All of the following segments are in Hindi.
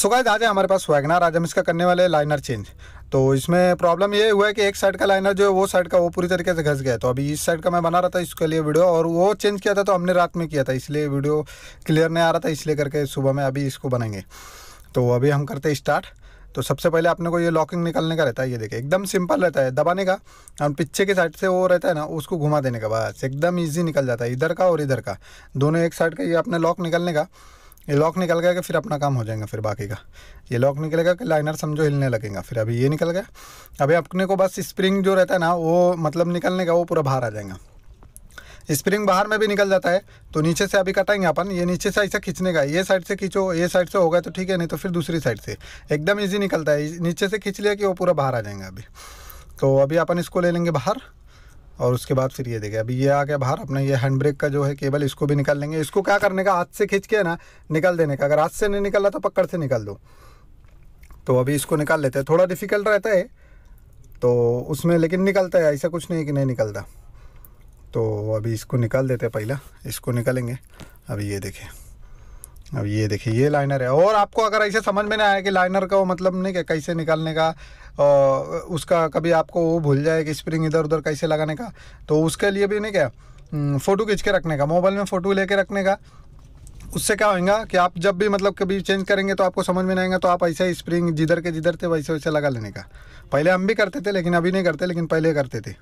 सो गाइज आज है हमारे पास वैगनार आज हम इसका करने वाले लाइनर चेंज तो इसमें प्रॉब्लम ये हुआ है कि एक साइड का लाइनर जो है वो साइड का वो पूरी तरीके से घस गया तो अभी इस साइड का मैं बना रहा था इसके लिए वीडियो और वो चेंज किया था तो हमने रात में किया था इसलिए वीडियो क्लियर नहीं आ रहा था इसलिए करके सुबह में अभी इसको बनाएंगे तो अभी हम करते हैं स्टार्ट तो सबसे पहले आपने को ये लॉकिंग निकालने का रहता है ये देखिए एकदम सिंपल रहता है दबाने का और पीछे के साइड से वो रहता है ना उसको घुमा देने का बस एकदम ईजी निकल जाता है इधर का और इधर का दोनों एक साइड का ये आपने लॉक निकालने का ये लॉक निकल गया कि फिर अपना काम हो जाएगा फिर बाकी का ये लॉक निकलेगा कि लाइनर समझो हिलने लगेगा फिर अभी ये निकल गया अभी अपने को बस स्प्रिंग जो रहता है ना वो मतलब निकलने का वो पूरा बाहर आ जाएगा स्प्रिंग बाहर में भी निकल जाता है तो नीचे से अभी कटाएंगे अपन ये नीचे से ऐसा खींचने का ये साइड से खींचो ये साइड से होगा तो ठीक है नहीं तो फिर दूसरी साइड से एकदम ईजी निकलता है नीचे से खींच लिया कि वो पूरा बाहर आ जाएंगे अभी तो अभी अपन इसको ले लेंगे बाहर और उसके बाद फिर ये देखें अभी ये आ गया बाहर अपना ये हैंड ब्रेक का जो है केबल इसको भी निकाल लेंगे इसको क्या करने का हाथ से खींच के ना निकाल देने का अगर हाथ से नहीं निकल रहा तो पकड़ से निकाल दो तो अभी इसको निकाल लेते हैं थोड़ा डिफ़िकल्ट रहता है तो उसमें लेकिन निकलता है ऐसा कुछ नहीं कि नहीं निकलता तो अभी इसको निकाल देते हैं पहला इसको निकालेंगे अभी ये देखें अब ये देखिए ये लाइनर है और आपको अगर ऐसे समझ में ना आया कि लाइनर का वो मतलब नहीं क्या कैसे निकालने का और उसका कभी आपको वो भूल जाए कि स्प्रिंग इधर उधर कैसे लगाने का तो उसके लिए भी नहीं क्या फ़ोटो खींच के रखने का मोबाइल में फ़ोटो लेके रखने का उससे क्या होगा कि आप जब भी मतलब कभी चेंज करेंगे तो आपको समझ में नहीं आएगा तो आप ऐसे ही स्प्रिंग जिधर के जिधर थे वैसे वैसे लगा लेने का पहले हम भी करते थे लेकिन अभी नहीं करते लेकिन पहले करते थे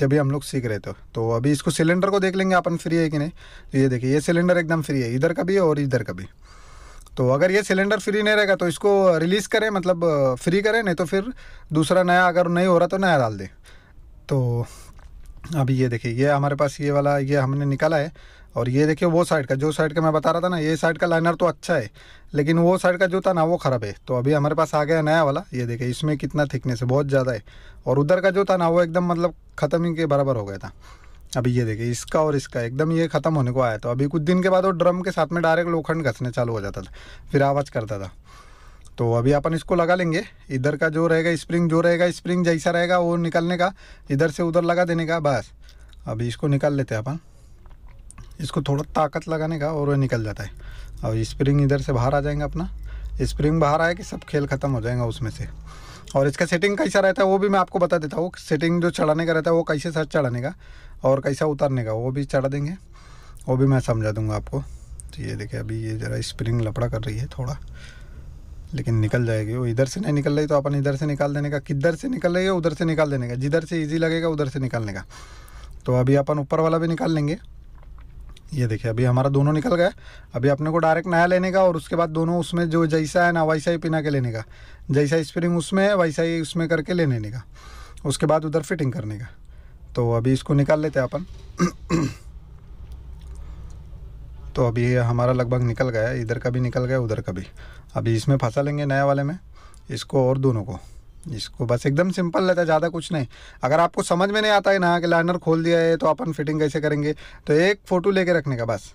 जब भी हम लोग सीख रहे थे तो अभी इसको सिलेंडर को देख लेंगे अपन फ्री है कि नहीं तो ये देखिए ये सिलेंडर एकदम फ्री है इधर का भी और इधर का भी तो अगर ये सिलेंडर फ्री नहीं रहेगा तो इसको रिलीज़ करें मतलब फ्री करें नहीं तो फिर दूसरा नया अगर नहीं हो रहा तो नया डाल दें तो अभी ये देखिए ये हमारे पास ये वाला ये हमने निकाला है और ये देखिए वो साइड का जो साइड का मैं बता रहा था ना ये साइड का लाइनर तो अच्छा है लेकिन वो साइड का जो था ना वो ख़राब है तो अभी हमारे पास आ गया नया वाला ये देखिए इसमें कितना थिकनेस है बहुत ज़्यादा है और उधर का जो था ना वो एकदम मतलब ख़त्म ही के बराबर हो गया था अभी ये देखिए इसका और इसका एकदम ये ख़त्म होने को आया तो अभी कुछ दिन के बाद वो ड्रम के साथ में डायरेक्ट लोखंड घसने चालू हो जाता था फिर आवाज़ करता था तो अभी अपन इसको लगा लेंगे इधर का जो रहेगा स्प्रिंग जो रहेगा स्प्रिंग जैसा रहेगा वो निकलने का इधर से उधर लगा देने का बस अभी इसको निकाल लेते हैं अपन इसको थोड़ा ताकत लगाने का और वह निकल जाता है और स्प्रिंग इधर से बाहर आ जाएगा अपना स्प्रिंग बाहर आए कि सब खेल ख़त्म हो जाएगा उसमें से और इसका सेटिंग कैसा रहता है वो भी मैं आपको बता देता हूँ सेटिंग जो चढ़ाने का रहता है वो कैसे सर चढ़ाने का और कैसा उतारने का वो भी चढ़ा देंगे वो भी मैं समझा दूँगा आपको तो ये देखिए अभी ये ज़रा स्प्रिंग लपड़ा कर रही है थोड़ा लेकिन निकल जाएगी वो इधर से नहीं निकल रही तो अपन इधर से निकाल देने का किधर से निकल रही है उधर से निकाल देने का जिधर से ईजी लगेगा उधर से निकालने का तो अभी अपन ऊपर वाला भी निकाल लेंगे ये देखिए अभी हमारा दोनों निकल गया अभी अपने को डायरेक्ट नया लेने का और उसके बाद दोनों उसमें जो जैसा है ना वैसा ही पिना के लेने का जैसा स्प्रिंग उसमें है वैसा ही उसमें करके ले लेने का उसके बाद उधर फिटिंग करने का तो अभी इसको निकाल लेते हैं अपन तो अभी हमारा लगभग निकल गया इधर का भी निकल गया उधर का भी अभी इसमें फंसा लेंगे नया वाले में इसको और दोनों को इसको बस एकदम सिंपल रहता है ज़्यादा कुछ नहीं अगर आपको समझ में नहीं आता है ना कि लाइनर खोल दिया है तो अपन फिटिंग कैसे करेंगे तो एक फ़ोटो लेके रखने का बस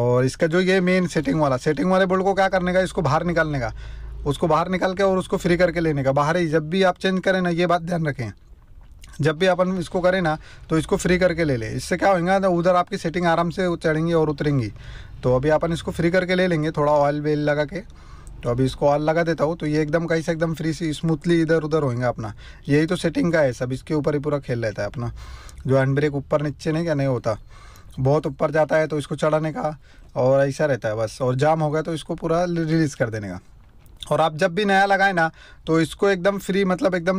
और इसका जो ये मेन सेटिंग वाला सेटिंग वाले बोल्ट को क्या करने का इसको बाहर निकालने का उसको बाहर निकाल के और उसको फ्री करके लेने का बाहर ही जब भी आप चेंज करें ना ये बात ध्यान रखें जब भी अपन इसको करें ना तो इसको फ्री करके ले लें इससे क्या होगा ना उधर आपकी सेटिंग आराम से चढ़ेंगी और उतरेंगी तो अभी अपन इसको फ्री करके ले लेंगे थोड़ा ऑयल वेल लगा के तो अभी इसको ऑल लगा देता हूँ तो ये एकदम कहीं से एकदम फ्री से स्मूथली इधर उधर होएंगे अपना यही तो सेटिंग का है सब इसके ऊपर ही पूरा खेल रहता है अपना जो हैंड ब्रेक ऊपर नीचे नहीं क्या नहीं होता बहुत ऊपर जाता है तो इसको चढ़ाने का और ऐसा रहता है बस और जाम हो गया तो इसको पूरा रिलीज़ कर देने का और आप जब भी नया लगाएं ना तो इसको एकदम फ्री मतलब एकदम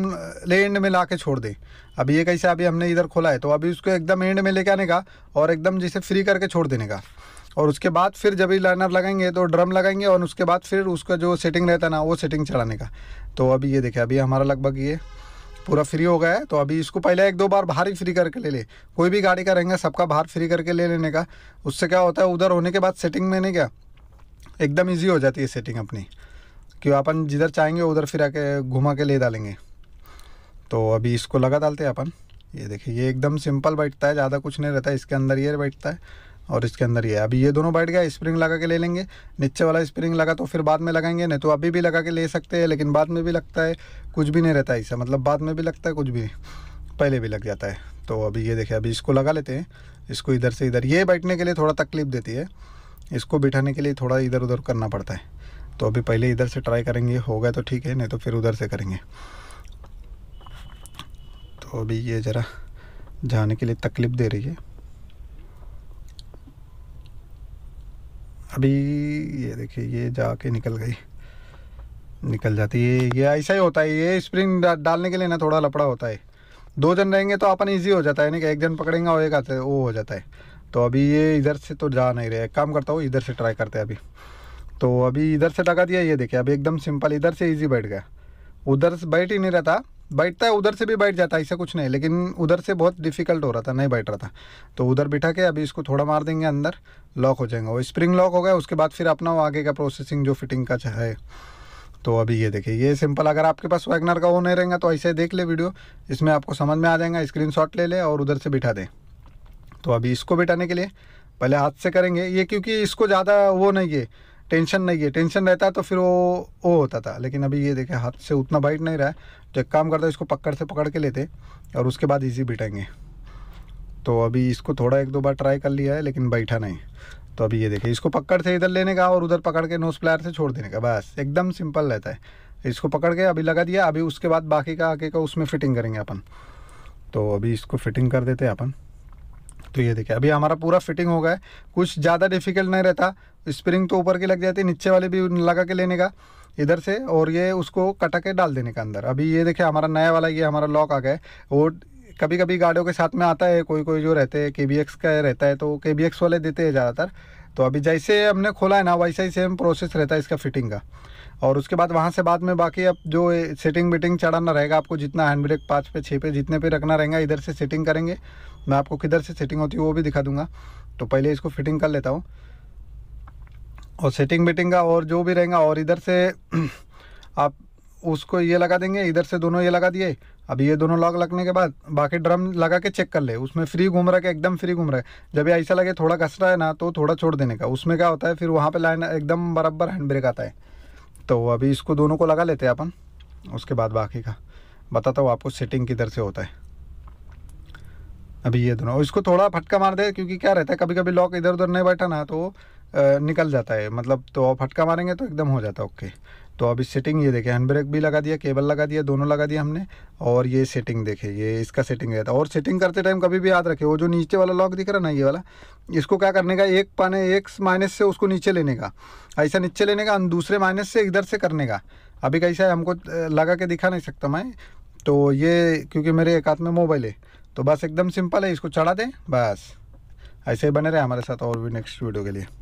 एंड में ला के छोड़ दें अभी ये कैसे अभी हमने इधर खोला है तो अभी उसको एकदम एंड में लेके आने का और एकदम जैसे फ्री करके छोड़ देने का और उसके बाद फिर जब ही लाइनर लगाएंगे तो ड्रम लगाएंगे और उसके बाद फिर उसका जो सेटिंग रहता है ना वो सेटिंग चढ़ाने का तो अभी ये देखें अभी हमारा लगभग ये पूरा फ्री हो गया है तो अभी इसको पहले एक दो बार बाहर ही फ्री करके ले ले कोई भी गाड़ी का रहेंगे सबका बाहर फ्री करके ले लेने का उससे क्या होता है उधर होने के बाद सेटिंग में नहीं क्या एकदम ईजी हो जाती है सेटिंग अपनी कि अपन जिधर चाहेंगे उधर फिर आके घुमा के ले डालेंगे तो अभी इसको लगा डालते हैं अपन ये देखिए ये एकदम सिंपल बैठता है ज़्यादा कुछ नहीं रहता है इसके अंदर ये बैठता है और इसके अंदर ये अभी ये दोनों बैठ गया स्प्रिंग लगा के ले लेंगे नीचे वाला स्प्रिंग लगा तो फिर बाद में लगाएंगे नहीं तो अभी भी लगा के ले सकते हैं लेकिन बाद में भी लगता है कुछ भी नहीं रहता ऐसा मतलब बाद में भी लगता है कुछ भी पहले भी लग जाता है तो अभी ये देखें अभी इसको लगा लेते हैं इसको इधर से इधर ये बैठने के लिए थोड़ा तकलीफ़ देती है इसको बिठाने के लिए थोड़ा इधर उधर करना पड़ता है तो अभी पहले इधर से ट्राई करेंगे होगा तो ठीक है नहीं तो फिर उधर से करेंगे तो अभी ये ज़रा जाने के लिए तकलीफ़ दे रही है अभी ये देखिए ये जाके निकल गई निकल जाती है ये ऐसा ही होता है ये स्प्रिंग डालने के लिए ना थोड़ा लपड़ा होता है दो जन रहेंगे तो अपन इजी हो जाता है ना कि एक जन पकड़ेंगे और एक आते वो हो जाता है तो अभी ये इधर से तो जा नहीं रहे काम करता हूँ इधर से ट्राई करते हैं अभी तो अभी इधर से लगा दिया ये देखिए अभी एकदम सिंपल इधर से ईजी बैठ गया उधर से बैठ ही नहीं रहता बैठता है उधर से भी बैठ जाता है ऐसा कुछ नहीं लेकिन उधर से बहुत डिफिकल्ट हो रहा था नहीं बैठ रहा था तो उधर बिठा के अभी इसको थोड़ा मार देंगे अंदर लॉक हो जाएगा वो स्प्रिंग लॉक हो गया उसके बाद फिर अपना आगे का प्रोसेसिंग जो फिटिंग का है तो अभी ये देखिए ये सिंपल अगर आपके पास वैगनर का वो नहीं रहेगा तो ऐसे देख ले वीडियो इसमें आपको समझ में आ जाएगा स्क्रीन ले ले और उधर से बिठा दें तो अभी इसको बिठाने के लिए पहले हाथ से करेंगे ये क्योंकि इसको ज़्यादा वो नहीं है टेंशन नहीं है टेंशन रहता है तो फिर वो वो होता था लेकिन अभी ये देखें हाथ से उतना बाइट नहीं रहा है जो एक काम करता है इसको पकड़ से पकड़ के लेते और उसके बाद इजी बिटेंगे तो अभी इसको थोड़ा एक दो बार ट्राई कर लिया है लेकिन बैठा नहीं तो अभी ये देखे इसको पकड़ से इधर लेने का और उधर पकड़ के नोस प्लायर से छोड़ देने का बस एकदम सिंपल रहता है इसको पकड़ के अभी लगा दिया अभी उसके बाद बाकी का आगे का उसमें फिटिंग करेंगे अपन तो अभी इसको फिटिंग कर देते हैं अपन तो ये देखिए अभी हमारा पूरा फिटिंग हो गया है कुछ ज़्यादा डिफिकल्ट नहीं रहता स्प्रिंग तो ऊपर की लग जाती है नीचे वाले भी लगा के लेने का इधर से और ये उसको कटा के डाल देने का अंदर अभी ये देखिए हमारा नया वाला ये हमारा लॉक आ गया है और कभी कभी गाड़ियों के साथ में आता है कोई कोई जो रहते हैं के बी एक्स का रहता है तो के बी एक्स वाले देते हैं ज़्यादातर तो अभी जैसे हमने खोला है ना वैसा ही सेम प्रोसेस रहता है इसका फिटिंग का और उसके बाद वहाँ से बाद में बाकी अब जो सेटिंग बिटिंग चढ़ाना रहेगा आपको जितना हैंड ब्रेक पाँच पे छः पे जितने पे रखना रहेगा इधर से सेटिंग करेंगे मैं आपको किधर से सेटिंग होती है वो भी दिखा दूँगा तो पहले इसको फिटिंग कर लेता हूँ और सेटिंग बिटिंग का और जो भी रहेगा और इधर से आप उसको ये लगा देंगे इधर से दोनों ये लगा दिए अब ये दोनों लॉक लगने के बाद बाकी ड्रम लगा के चेक कर ले उसमें फ्री घूम रहा है कि एकदम फ्री घूम रहा है जब ऐसा लगे थोड़ा घस रहा है ना तो थोड़ा छोड़ देने का उसमें क्या होता है फिर वहाँ पे लाइन एकदम बराबर हैंड ब्रेक आता है तो अभी इसको दोनों को लगा लेते हैं अपन उसके बाद बाकी का बताता हूँ आपको सेटिंग किधर से होता है अभी ये दोनों इसको थोड़ा फटका मार दे क्योंकि क्या रहता है कभी कभी लॉक इधर उधर नहीं बैठा ना तो निकल जाता है मतलब तो आप फटका मारेंगे तो एकदम हो जाता है ओके तो अभी सेटिंग ये देखें हैंड ब्रेक भी लगा दिया केबल लगा दिया दोनों लगा दिया हमने और ये सेटिंग देखे ये इसका सेटिंग रहता है और सेटिंग करते टाइम कभी भी याद रखें वो जो नीचे वाला लॉक दिख रहा ना ये वाला इसको क्या करने का एक पाने एक माइनस से उसको नीचे लेने का ऐसा नीचे लेने का दूसरे माइनस से इधर से करने का अभी कैसा है हमको लगा के दिखा नहीं सकता मैं तो ये क्योंकि मेरे एक हाथ में मोबाइल है तो बस एकदम सिंपल है इसको चढ़ा दें बस ऐसे ही बने रहे हमारे साथ और भी नेक्स्ट वीडियो के लिए